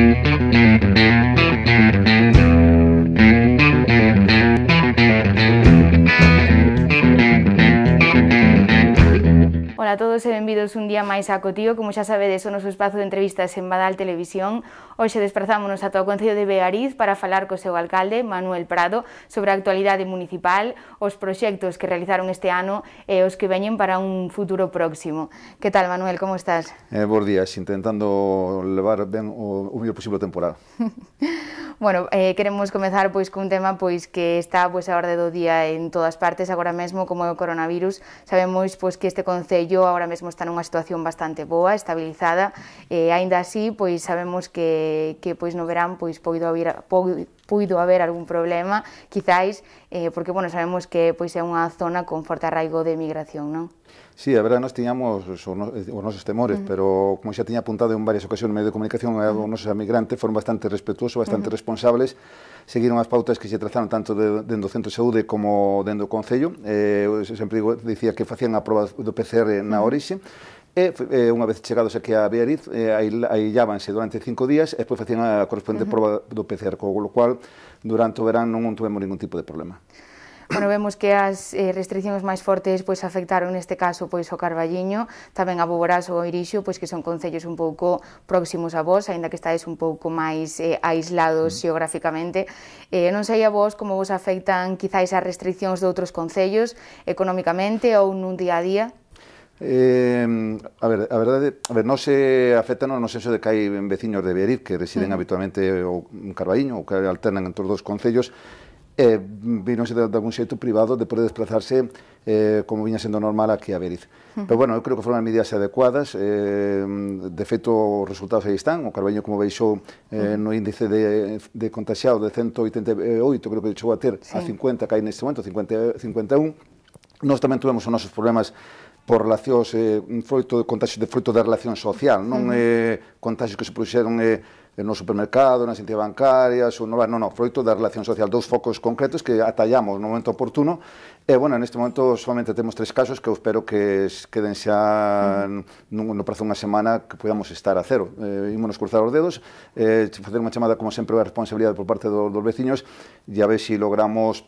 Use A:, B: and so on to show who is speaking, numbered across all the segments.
A: Música
B: todos e benvidos un día máis a Cotío, como xa sabedes, o noso espazo de entrevistas en Badal Televisión. Hoxe desprazámonos ata o Concello de Beariz para falar co seu alcalde, Manuel Prado, sobre a actualidade municipal, os proxectos que realizaron este ano e os que veñen para un futuro próximo. Que tal, Manuel, como estás?
A: Eh, bor días, intentando levar ben o, o mellor posible temporal.
B: Bueno, eh, queremos comezar pois cun tema pois que está pois a orde do día en todas partes agora mesmo como é o coronavirus. Sabemos pois que este concello agora mesmo está nunha situación bastante boa, estabilizada. Eh, aínda así, pois sabemos que que pois no verán pois poido haber puido haber algún problema, quizáis, eh, porque, bueno, sabemos que pois é unha zona con forte arraigo de migración, non?
A: Sí, a verdade, nós tiñamos os, eh, nosos temores, uh -huh. pero como xa tiña apuntado en varias ocasións no medio de comunicación, uh -huh. os nosos emigrantes foron bastante respetuosos, bastante uh -huh. responsables, seguiron as pautas que se trazaron tanto de, dentro do Centro de Saúde como dentro do Concello, eh, sempre digo, dicía que facían a prova do PCR na orixe, uh -huh E eh, unha vez chegados aquí a Beariz, eh, llávanse durante cinco días e despois facían a correspondente uh -huh. proba do PCR, co lo cual durante o verán non tuvemos ningún tipo de problema.
B: Bueno, vemos que as eh, restriccións máis fortes pois afectaron neste caso pois o Carballiño, tamén a Boborás ou o Irixo, pois que son concellos un pouco próximos a vós, aínda que estáis un pouco máis eh, aislados mm. geográficamente. Eh, non sei a vós como vos afectan quizáis as restriccións de outros concellos económicamente ou nun día a día?
A: Eh, a ver, a verdade, a ver, non se eh, afectanos no senso de que hai veciños de Beariz que residen mm. habitualmente o Carballiño ou que alternan entre os dous concellos e eh, vinonse de, de algún xeito privado de poder desplazarse eh, como viña sendo normal aquí a Beriz. Mm. Pero bueno, eu creo que foron as medidas adecuadas, eh, de feito os resultados aí están, o Carballiño como veixou eh, mm. no índice de, de contagiado de 188, creo que chegou a ter sí. a 50 que hai neste momento, 50, 51, Nós tamén tivemos os nosos problemas por relacións eh, froito de contagios de froito da relación social, non é eh, contagios que se produxeron eh, no supermercado, nas entidades bancarias, ou no, non, non, froito da relación social, dous focos concretos que atallamos no momento oportuno, e, bueno, neste momento solamente temos tres casos que eu espero que queden xa mm. nun, no prazo dunha semana que podamos estar a cero. Eh, ímonos cruzar os dedos, eh, facer unha chamada, como sempre, a responsabilidade por parte do, dos veciños, e a ver se si logramos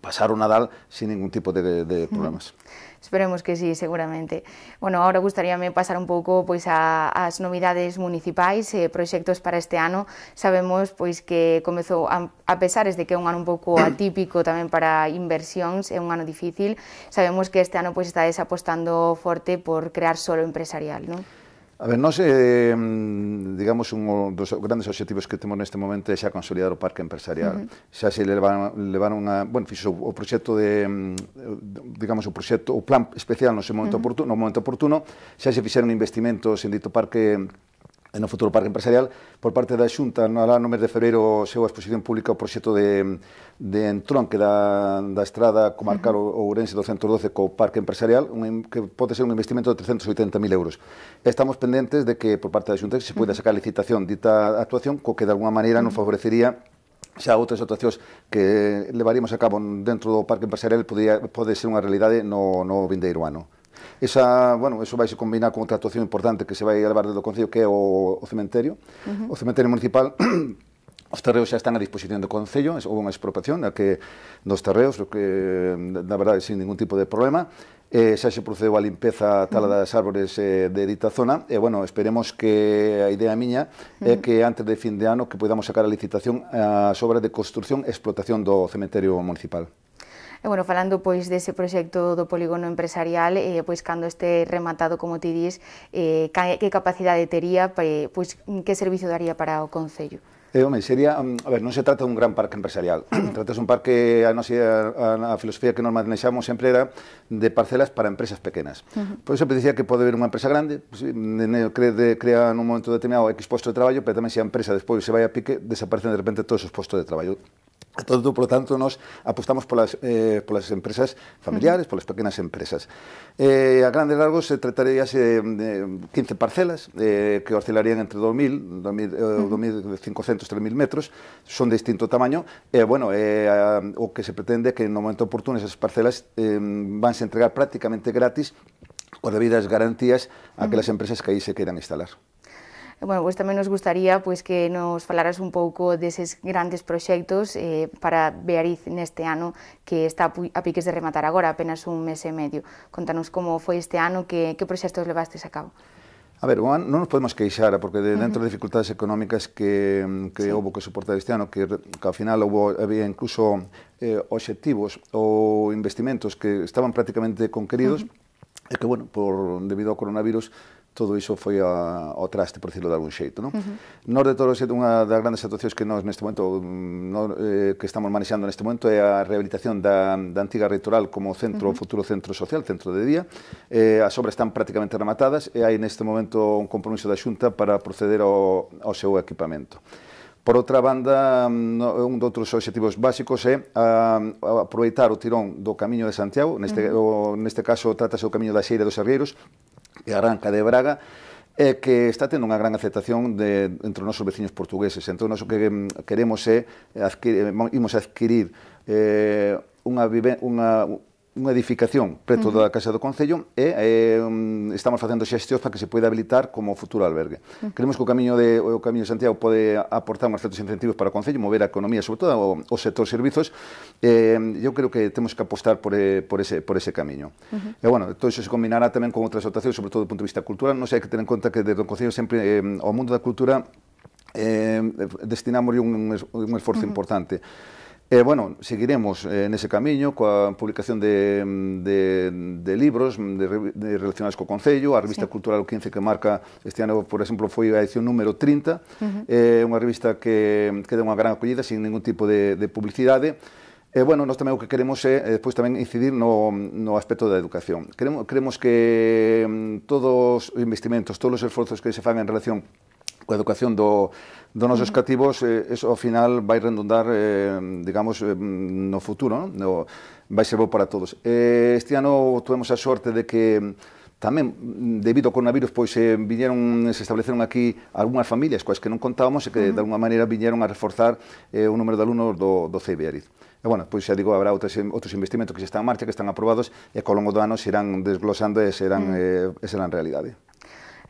A: pasar o Nadal sin ningún tipo de, de problemas.
B: Esperemos que sí, seguramente. Bueno, ahora gustaríame pasar un pouco pois a, as novidades municipais e eh, proxectos para este ano. Sabemos pois que comezou a, a pesares de que é un ano un pouco atípico tamén para inversións, é un ano difícil. Sabemos que este ano pois está desapostando forte por crear solo empresarial, non?
A: A ver, nós, eh, mm, digamos, un dos grandes objetivos que temos neste momento é xa consolidar o parque empresarial. Uh -huh. Xa se levaron, levaron a, bueno, fixo o proxecto de, mm, digamos, o proxecto, o plan especial no momento, uh -huh. oportuno, no momento oportuno, xa se fixeron investimentos en dito parque no futuro parque empresarial por parte da Xunta no, no mes de febreiro seu a exposición pública o proxecto de, de entronque da, da estrada comarcal uh -huh. Ourense 212 co parque empresarial un, que pode ser un investimento de 380.000 euros estamos pendentes de que por parte da Xunta se poida sacar licitación dita actuación co que de alguna maneira uh -huh. nos favorecería xa outras actuacións que levaríamos a cabo dentro do parque empresarial podría, pode ser unha realidade no, no vindeiro ano. Esa, bueno, eso vai se combinar con outra actuación importante que se vai elevar do Concello, que é o, o cementerio. Uh -huh. O cementerio municipal Os terreos xa están a disposición do Concello, houve unha expropiación da que, dos terreos, que, na verdade, sin ningún tipo de problema, eh, xa se procedeu a limpeza tala das árbores eh, de dita zona, e, eh, bueno, esperemos que a idea miña é que antes de fin de ano que podamos sacar a licitación a sobra de construción e explotación do cementerio municipal.
B: E, bueno, falando pois dese proxecto do polígono empresarial, eh, pois cando este rematado, como ti dis, eh, que capacidade tería, pois que servicio daría para o Concello?
A: Eh, home, sería, mm, a ver, non se trata dun gran parque empresarial, trata un parque, a nosa a, a filosofía que nos manexamos sempre era de parcelas para empresas pequenas. Uh -huh. Por iso dicía que pode haber unha empresa grande, pues, cre, de, crea nun momento determinado X posto de traballo, pero tamén se a empresa despois se vai a pique, desaparecen de repente todos os postos de traballo. Entón, lo tanto, nos apostamos polas, eh, polas empresas familiares, polas pequenas empresas. Eh, a grandes largos se trataría de, de 15 parcelas eh, que oscilarían entre 2.000, 2.000 2.500, 3.000 metros, son de distinto tamaño, eh, bueno, eh, a, o que se pretende que no momento oportuno esas parcelas eh, vanse entregar prácticamente gratis con debidas garantías a que las empresas que aí se queiran instalar.
B: E, bueno, pois tamén nos gustaría pois, que nos falaras un pouco deses grandes proxectos eh, para Beariz neste ano que está a piques de rematar agora, apenas un mes e medio. Contanos como foi este ano, que, que proxectos levastes a cabo.
A: A ver, bueno, non nos podemos queixar, porque de dentro uh -huh. de dificultades económicas que, que sí. houve que soportar este ano, que, que ao final houve, había incluso eh, obxectivos ou investimentos que estaban prácticamente conqueridos, uh -huh. e que, bueno, por, debido ao coronavirus, todo iso foi a, ao traste, por decirlo de algún xeito. Non? Uh -huh. Nós de todo unha das grandes actuacións que nós neste momento, no, eh, que estamos manexando neste momento, é a rehabilitación da, da antiga rectoral como centro, uh -huh. futuro centro social, centro de día. Eh, as obras están prácticamente rematadas e hai neste momento un compromiso da Xunta para proceder ao, ao seu equipamento. Por outra banda, un dos obxectivos básicos é a, a aproveitar o tirón do Camiño de Santiago, neste, uh -huh. o, neste caso trata-se o Camiño da Xeira dos Arrieiros, que arranca de Braga, é que está tendo unha gran aceptación de, entre os nosos veciños portugueses. Entón, o que queremos é, adquirir, imos adquirir eh, unha, vive, unha, unha edificación preto uh -huh. da Casa do Concello e eh, mm, estamos facendo xestións para que se poida habilitar como futuro albergue. Uh -huh. Creemos que o camiño de o camiño de Santiago pode aportar uns certos incentivos para o Concello, mover a economía, sobre todo o, o sector servizos. Eh, eu creo que temos que apostar por, por, ese, por ese camiño. Uh -huh. E bueno, todo iso se combinará tamén con outras actuacións, sobre todo do punto de vista cultural. Non sei, hai que tener en conta que desde o Concello sempre eh, ao mundo da cultura eh, destinamos un, un esforzo uh -huh. importante. E, bueno, seguiremos eh, nese camiño coa publicación de, mm, de, de libros mm, de, de relacionados co Concello, a revista sí. Cultural 15 que marca este ano, por exemplo, foi a edición número 30, uh -huh. eh, unha revista que, que dá unha gran acollida sin ningún tipo de, de publicidade, E, bueno, nós tamén o que queremos é, eh, despois tamén incidir no, no aspecto da educación. Queremos, queremos que mm, todos os investimentos, todos os esforzos que se fan en relación a educación do, do nosos cativos, eh, eso ao final vai redundar, eh, digamos, eh, no futuro, no, vai ser bo para todos. Eh, este ano tuvemos a sorte de que tamén debido ao coronavirus pois eh, viñeron se estableceron aquí algunhas familias coas que non contábamos e que uh -huh. de alguma maneira viñeron a reforzar eh, o número de alumnos do, do CEI Beariz. E, bueno, pois xa digo, habrá outros, outros investimentos que xa están en marcha, que están aprobados e ao longo do ano irán desglosando e serán, uh -huh. eh, serán realidade.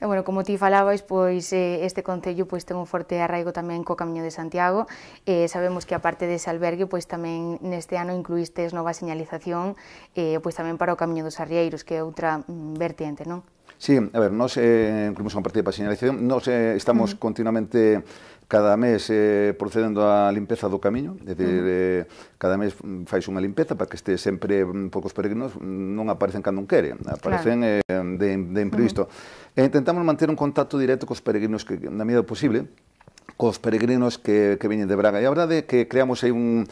B: E, bueno, como ti falabais, pois eh, este Concello pois, ten un forte arraigo tamén co Camiño de Santiago. Eh, sabemos que, aparte dese albergue, pois, tamén neste ano incluístes nova señalización eh, pois, tamén para o Camiño dos Arrieiros, que é outra mm, vertente, non?
A: Sí, a ver, nós eh, incluimos un partido para señalización, nós eh, estamos uh -huh. continuamente cada mes eh, procedendo á limpeza do camiño, é dicir, eh, cada mes fais unha limpeza para que este sempre poucos peregrinos non aparecen cando un quere, aparecen claro. eh, de, de imprevisto. Uh -huh. E intentamos manter un contacto directo cos peregrinos que, na medida do posible, cos peregrinos que, que veñen de Braga. E a verdade é que creamos aí un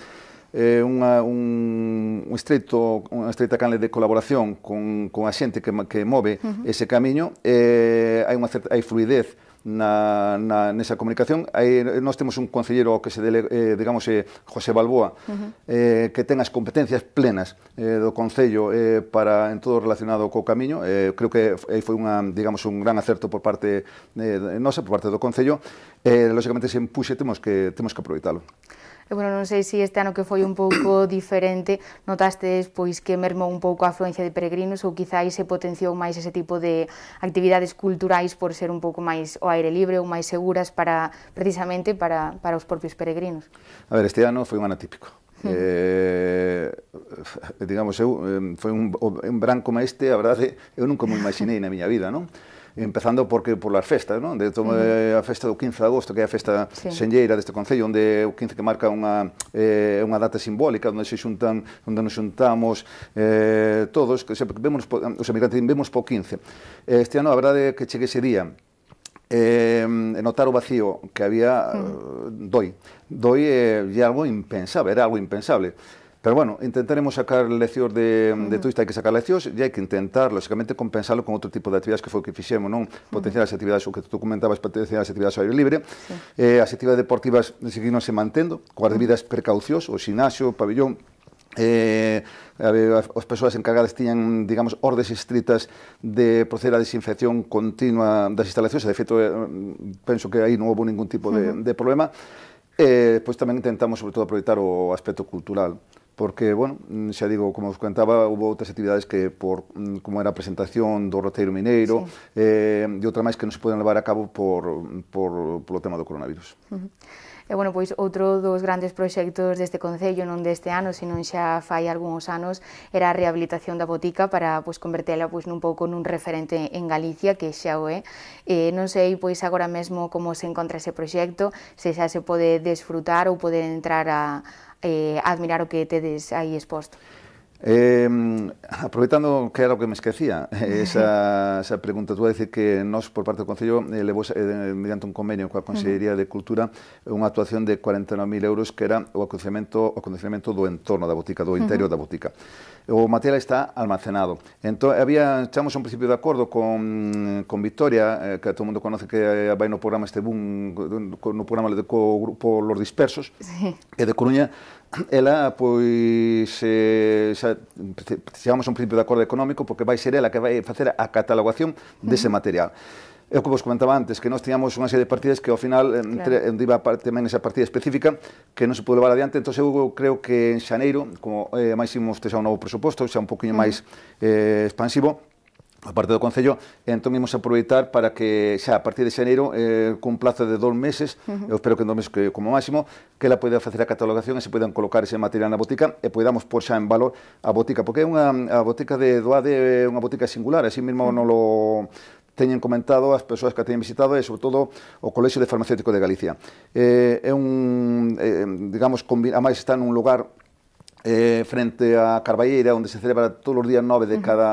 A: eh, unha, un, un estreito, unha estreita canle de colaboración con, con a xente que, que move uh -huh. ese camiño, eh, hai, unha certa, hai fluidez na, na, nesa comunicación. Aí, nós temos un concelleiro que se dele, eh, digamos, eh, José Balboa, uh -huh. eh, que ten as competencias plenas eh, do Concello eh, para en todo relacionado co camiño. Eh, creo que aí foi unha, digamos, un gran acerto por parte eh, nosa, por parte do Concello. Eh, lógicamente, se empuxe, temos que, temos que aproveitalo.
B: E, bueno, non sei se este ano que foi un pouco diferente, notastes pois que mermou un pouco a afluencia de peregrinos ou quizáis se potenciou máis ese tipo de actividades culturais por ser un pouco máis ao aire libre ou máis seguras para precisamente para, para os propios peregrinos?
A: A ver, este ano foi un ano típico. eh, digamos, eu, foi un, un branco como este, a verdade, eu nunca me imaginei na miña vida, non? empezando porque por las festas, non? De tomo, uh eh, -huh. a festa do 15 de agosto, que é a festa sí. senlleira deste concello, onde o 15 que marca unha, eh, unha data simbólica, onde se xuntan, onde nos xuntamos eh, todos, que sempre vemos, os emigrantes vemos po 15. Eh, este ano, a verdade, é que chegue ese día, eh, notar o vacío que había, mm. doi. Doi é eh, algo impensable, era algo impensable. Pero bueno, intentaremos sacar leccións de, uh -huh. de todo isto, hai que sacar leccións e hai que intentar, lóxicamente, compensarlo con outro tipo de actividades que foi o que fixemos, non? Potenciar as actividades, o que tú comentabas, potenciar as actividades ao aire libre, sí. eh, as actividades deportivas seguimos se mantendo, coas debidas precaucións, o gimnasio, o pabellón, eh, as persoas encargadas tiñan, digamos, ordes estritas de proceder a desinfección continua das instalacións, e de feito, eh, penso que aí non houve ningún tipo de, uh -huh. de problema, e eh, pois tamén intentamos, sobre todo, aproveitar o aspecto cultural porque, bueno, mm, xa digo, como vos contaba, houve outras actividades que, por, mm, como era a presentación do roteiro mineiro, sí. eh, e outra máis que non se poden levar a cabo por, mm, por, polo
B: tema do coronavirus. Uh -huh. E, bueno, pois outro dos grandes proxectos deste Concello, non deste ano, sino xa fai algúns anos, era a rehabilitación da botica para pois, convertela pois, nun pouco nun referente en Galicia, que xa o é. E non sei pois agora mesmo como se encontra ese proxecto, se xa se pode desfrutar ou poder entrar a, eh, a admirar o que tedes aí exposto.
A: Eh, aproveitando que era o que me esquecía eh, esa, esa pregunta, tú a decir que nós por parte do Concello eh, levou eh, mediante un convenio coa Consellería de Cultura unha actuación de 49.000 euros que era o acondicionamento, o acondicionamento do entorno da botica, do interior uh -huh. da botica o material está almacenado. Entón, había, chamos un principio de acordo con, con Victoria, eh, que todo mundo conoce que vai no programa este boom, no programa de co grupo Los Dispersos, sí. e de Coruña ela pois eh, xa, chegamos a un principio de acordo económico porque vai ser ela que vai facer a catalogación dese material. É o que vos comentaba antes, que nós tiñamos unha serie de partidas que ao final eh, entre, claro. iba parte, tamén esa partida específica que non se pudo levar adiante, entón eu creo que en xaneiro, como eh, máis imos ter xa un novo presuposto, xa un poquinho máis eh, expansivo, a parte do Concello, entón imos aproveitar para que xa a partir de xaneiro eh, cun plazo de dous meses, uh -huh. eu espero que en dous meses que, como máximo, que ela poida facer a catalogación e se poidan colocar ese material na botica e poidamos pôr xa en valor a botica, porque é unha a botica de Doade é unha botica singular, así mesmo uh -huh. non lo teñen comentado as persoas que a teñen visitado e, sobre todo, o Colexio de Farmacéutico de Galicia. Eh, é un, eh, digamos, a máis está nun lugar eh, frente a Carballeira, onde se celebra todos os días nove de uh -huh. cada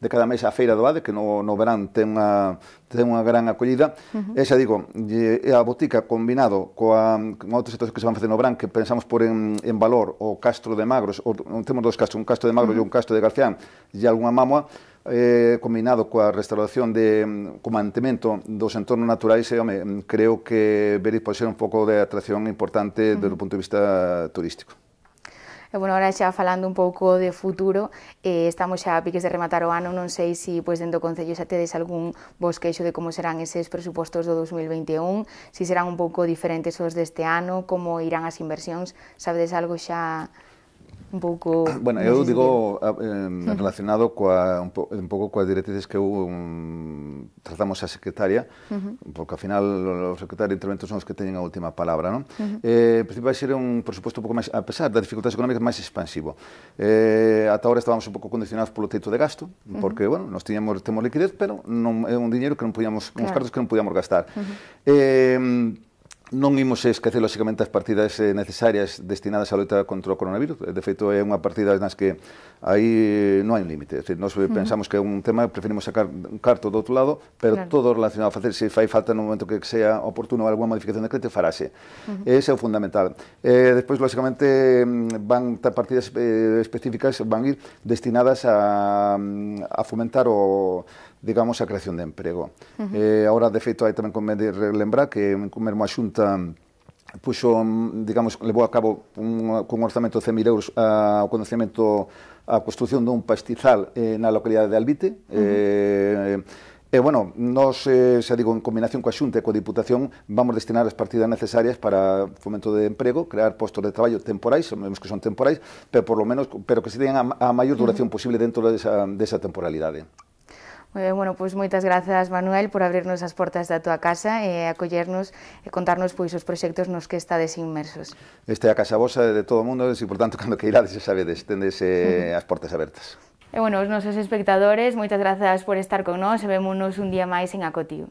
A: de cada mes a Feira do Ade, que no, no verán ten unha, ten unha gran acollida. Uh -huh. E xa digo, e a botica combinado coa, con outros setores que se van facer no verán, que pensamos por en, en valor o castro de Magros, o, temos dos castros, un castro de Magros uh -huh. e un castro de Garcián, e algunha mamoa, eh, combinado coa restauración de, co mantemento dos entornos naturais, eh, home, creo que Beriz pode ser un pouco de atracción importante uh -huh. desde o punto de vista turístico.
B: E, eh, bueno, ahora xa falando un pouco de futuro, eh, estamos xa a piques de rematar o ano, non sei se si, pois, dentro do Concello xa tedes algún bosqueixo de como serán eses presupostos do 2021, se si serán un pouco diferentes os deste ano, como irán as inversións, sabedes algo xa un pouco... Bueno, eu digo
A: eh, relacionado coa, un, po, un pouco coas directrices que eu um, tratamos a secretaria, uh -huh. porque ao final o secretario de intervento son os que teñen a última palabra, non? Uh -huh. Eh, principal vai ser un presupuesto un pouco máis, a pesar das dificultades económicas, máis expansivo. Eh, ata agora estábamos un pouco condicionados polo teito de gasto, porque, uh -huh. bueno, nos tiñamos, temos liquidez, pero non é un diñeiro que non podíamos, claro. uns cartos que non podíamos gastar. Uh -huh. eh, non imos esquecer, lóxicamente, as partidas eh, necesarias destinadas á loita contra o coronavirus. De feito, é unha partida nas que aí non hai un límite. Decir, nós pensamos que é un tema, preferimos sacar un carto do outro lado, pero todo relacionado a facer, se fai falta no momento que sea oportuno alguna modificación de crédito, farase. Ese é o fundamental. Eh, despois, lóxicamente, mm, van ter partidas eh, específicas, van ir destinadas a, mm, a fomentar o digamos, a creación de emprego. Uh -huh. eh, ahora, de feito, hai tamén convene lembrar que como a Xunta puxo, mm, digamos, levou a cabo un, con un orzamento de 100.000 euros a, ao conocimento a construción dun pastizal eh, na localidade de Albite, uh -huh. eh, E, eh, bueno, nos, eh, xa digo, en combinación coa Xunta e coa Diputación, vamos destinar as partidas necesarias para fomento de emprego, crear postos de traballo temporais, sabemos que son temporais, pero por lo menos, pero que se teñan a, a maior duración uh -huh. posible dentro desa, desa temporalidade
B: ben, bueno, pois moitas grazas, Manuel, por abrirnos as portas da túa casa e eh, acollernos e eh, contarnos pois os proxectos nos que estades inmersos.
A: Esta é a casa vosa de todo o mundo, e, por tanto, cando que irades, xa sabedes, tendes eh, as portas abertas.
B: E, bueno, os nosos espectadores, moitas grazas por estar con nós e vémonos un día máis en Acotío.